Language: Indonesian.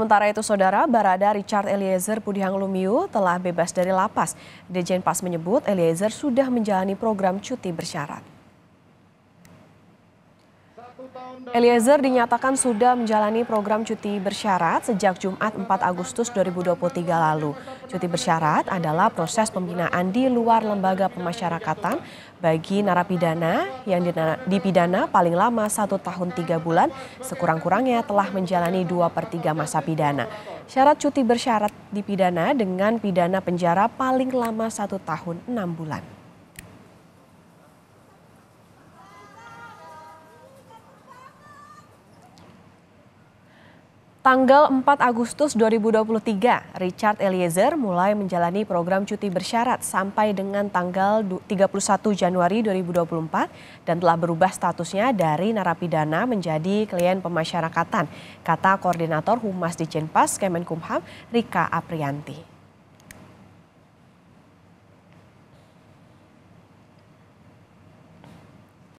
Sementara itu, Saudara Barada Richard Eliezer Pudihang Lumiu telah bebas dari lapas. Dejen Pas menyebut Eliezer sudah menjalani program cuti bersyarat. Eliezer dinyatakan sudah menjalani program cuti bersyarat sejak Jumat 4 Agustus 2023 lalu. Cuti bersyarat adalah proses pembinaan di luar lembaga pemasyarakatan bagi narapidana yang dipidana paling lama satu tahun tiga bulan, sekurang-kurangnya telah menjalani dua per tiga masa pidana. Syarat cuti bersyarat dipidana dengan pidana penjara paling lama satu tahun enam bulan. Tanggal 4 Agustus 2023, Richard Eliezer mulai menjalani program cuti bersyarat sampai dengan tanggal 31 Januari 2024 dan telah berubah statusnya dari narapidana menjadi klien pemasyarakatan, kata Koordinator Humas di Dijenpas Kemenkumham Rika Aprianti.